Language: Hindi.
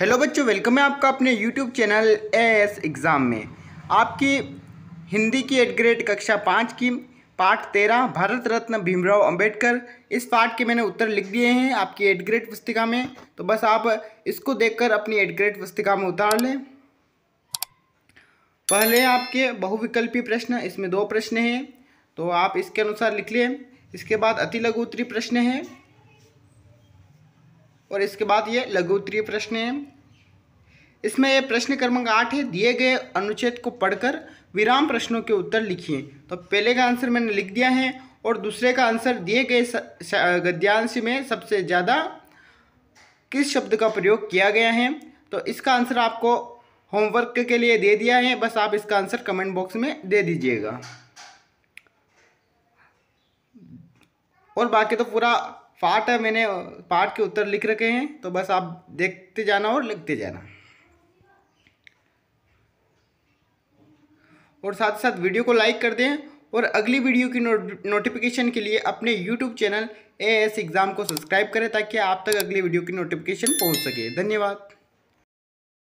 हेलो बच्चों वेलकम है आपका अपने YouTube channel A S exam में आपकी हिंदी की एट ग्रेड कक्षा पाँच की पाठ तेरह भारत रत्न भीमराव अंबेडकर इस पाठ के मैंने उत्तर लिख दिए हैं आपकी एट ग्रेड पुस्तिका में तो बस आप इसको देखकर अपनी एट ग्रेड पुस्तिका में उतार लें पहले आपके बहुविकल्पी प्रश्न इसमें दो प्रश्न हैं तो आप इसके अनुसार लिख लें इसके बाद अति लघु उत्तरी प्रश्न है और इसके बाद ये लघु उत्तरीय प्रश्न है इसमें यह प्रश्न क्रमांक आठ है दिए गए अनुच्छेद को पढ़कर विराम प्रश्नों के उत्तर लिखिए तो पहले का आंसर मैंने लिख दिया है और दूसरे का आंसर दिए गए गद्यांश में सबसे ज़्यादा किस शब्द का प्रयोग किया गया है तो इसका आंसर आपको होमवर्क के लिए दे दिया है बस आप इसका आंसर कमेंट बॉक्स में दे दीजिएगा और बाकी तो पूरा पार्ट है मैंने पार्ट के उत्तर लिख रखे हैं तो बस आप देखते जाना और लिखते जाना और साथ साथ वीडियो को लाइक कर दें और अगली वीडियो की नो, नोटिफिकेशन के लिए अपने YouTube channel A S exam को सब्सक्राइब करें ताकि आप तक अगली वीडियो की नोटिफिकेशन पहुंच सके धन्यवाद